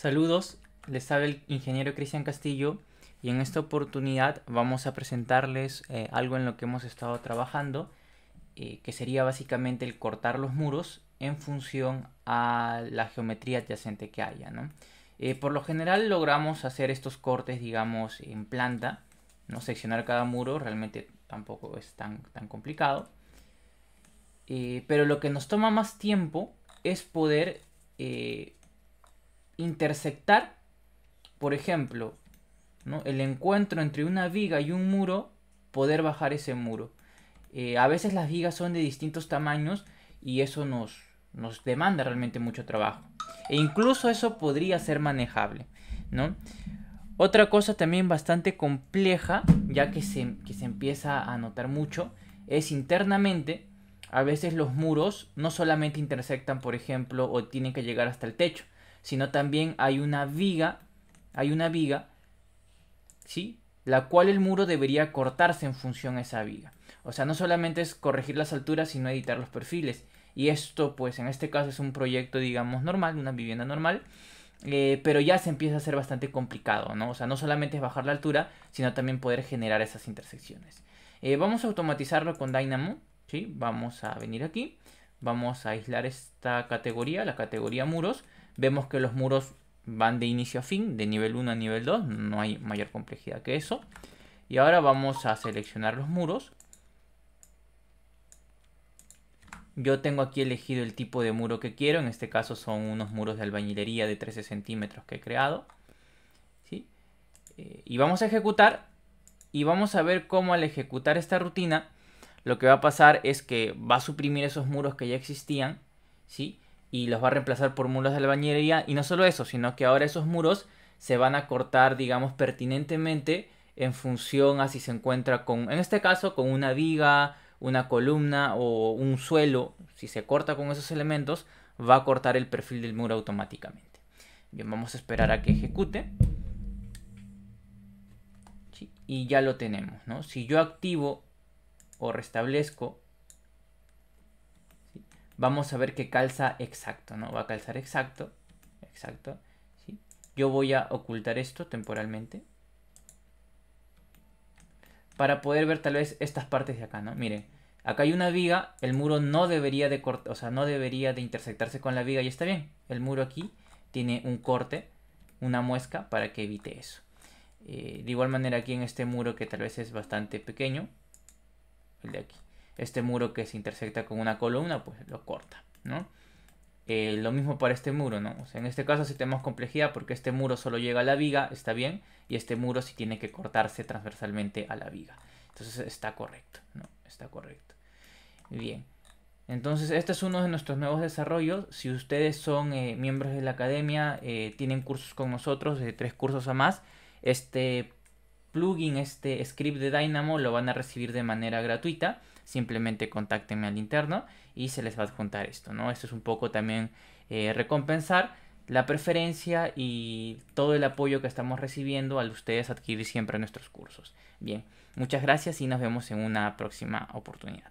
Saludos, les habla el ingeniero Cristian Castillo y en esta oportunidad vamos a presentarles eh, algo en lo que hemos estado trabajando, eh, que sería básicamente el cortar los muros en función a la geometría adyacente que haya. Eh, por lo general logramos hacer estos cortes, digamos, en planta, no seccionar cada muro, realmente tampoco es tan, tan complicado. pero lo que nos toma más tiempo es poder intersectar, por ejemplo, el encuentro entre una viga y un muro, poder bajar ese muro. Eh, a veces las vigas son de distintos tamaños y eso nos, nos demanda realmente mucho trabajo. E incluso eso podría ser manejable, Otra cosa también bastante compleja, ya que se, que se empieza a notar mucho, es internamente, a veces los muros no solamente intersectan, por ejemplo, o tienen que llegar hasta el techo, sino también hay una viga, hay una viga, ¿sí? La cual el muro debería cortarse en función a esa viga. O sea, no solamente es corregir las alturas, sino editar los perfiles. Y esto, pues en este caso es un proyecto, digamos, normal, una vivienda normal. Eh, pero ya se empieza a ser bastante complicado, ¿no? O sea, no solamente es bajar la altura, sino también poder generar esas intersecciones. Eh, vamos a automatizarlo con Dynamo, ¿sí? Vamos a venir aquí. Vamos a aislar esta categoría, la categoría muros. Vemos que los muros van de inicio a fin, de nivel 1 a nivel 2, no hay mayor complejidad que eso. Y ahora vamos a seleccionar los muros. Yo tengo aquí elegido el tipo de muro que quiero, en este caso son unos muros de albañilería de 13 centímetros que he creado. ¿sí? Eh, y vamos a ejecutar y vamos a ver cómo al ejecutar esta rutina lo que va a pasar es que va a suprimir esos muros que ya existían, ¿sí? Y los va a reemplazar por muros de albañilería Y no solo eso, sino que ahora esos muros se van a cortar, digamos, pertinentemente en función a si se encuentra con, en este caso, con una viga, una columna o un suelo. Si se corta con esos elementos, va a cortar el perfil del muro automáticamente. Bien, vamos a esperar a que ejecute. y ya lo tenemos, ¿no? Si yo activo o restablezco, vamos a ver que calza exacto, ¿no? Va a calzar exacto, exacto, Yo voy a ocultar esto temporalmente para poder ver tal vez estas partes de acá, ¿no? Miren, acá hay una viga, el muro no debería de o sea, no debería de intersectarse con la viga y está bien. El muro aquí tiene un corte, una muesca para que evite eso. Eh, de igual manera aquí en este muro que tal vez es bastante pequeño, el de aquí. Este muro que se intersecta con una columna, pues lo corta, ¿no? Eh, lo mismo para este muro, ¿no? en este caso si tenemos complejidad porque este muro solo llega a la viga, está bien, y este muro sí tiene que cortarse transversalmente a la viga. Entonces está correcto, ¿no? Está correcto. Bien. Entonces, este es uno de nuestros nuevos desarrollos. Si ustedes son eh, miembros de la academia, eh, tienen cursos con nosotros, de tres cursos a más, este plugin, este script de Dynamo, lo van a recibir de manera gratuita. Simplemente contáctenme al interno y se les va a adjuntar esto, ¿no? Esto es un poco también eh, recompensar la preferencia y todo el apoyo que estamos recibiendo al ustedes adquirir siempre nuestros cursos. Bien, muchas gracias y nos vemos en una próxima oportunidad.